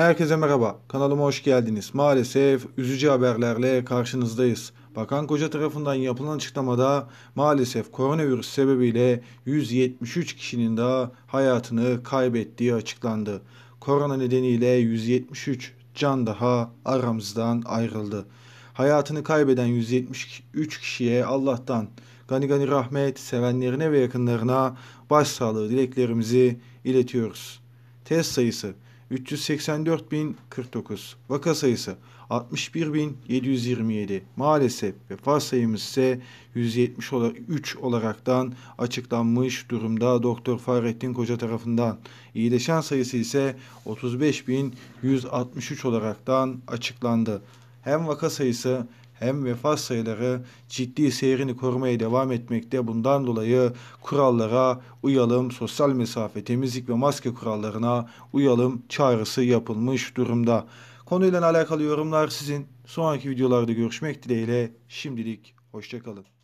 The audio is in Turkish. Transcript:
Herkese merhaba, kanalıma hoş geldiniz. Maalesef üzücü haberlerle karşınızdayız. Bakan Koca tarafından yapılan açıklamada maalesef koronavirüs sebebiyle 173 kişinin daha hayatını kaybettiği açıklandı. Korona nedeniyle 173 can daha aramızdan ayrıldı. Hayatını kaybeden 173 kişiye Allah'tan gani gani rahmet, sevenlerine ve yakınlarına başsağlığı dileklerimizi iletiyoruz. Test sayısı 384.049 vaka sayısı 61.727 maalesef vefat sayımız ise 173 olaraktan açıklanmış durumda Doktor Fahrettin Koca tarafından. İyileşen sayısı ise 35.163 olaraktan açıklandı hem vaka sayısı hem vefat sayıları ciddi seyrini korumaya devam etmekte. Bundan dolayı kurallara uyalım, sosyal mesafe, temizlik ve maske kurallarına uyalım çağrısı yapılmış durumda. Konuyla alakalı yorumlar sizin. Sonraki videolarda görüşmek dileğiyle şimdilik hoşçakalın.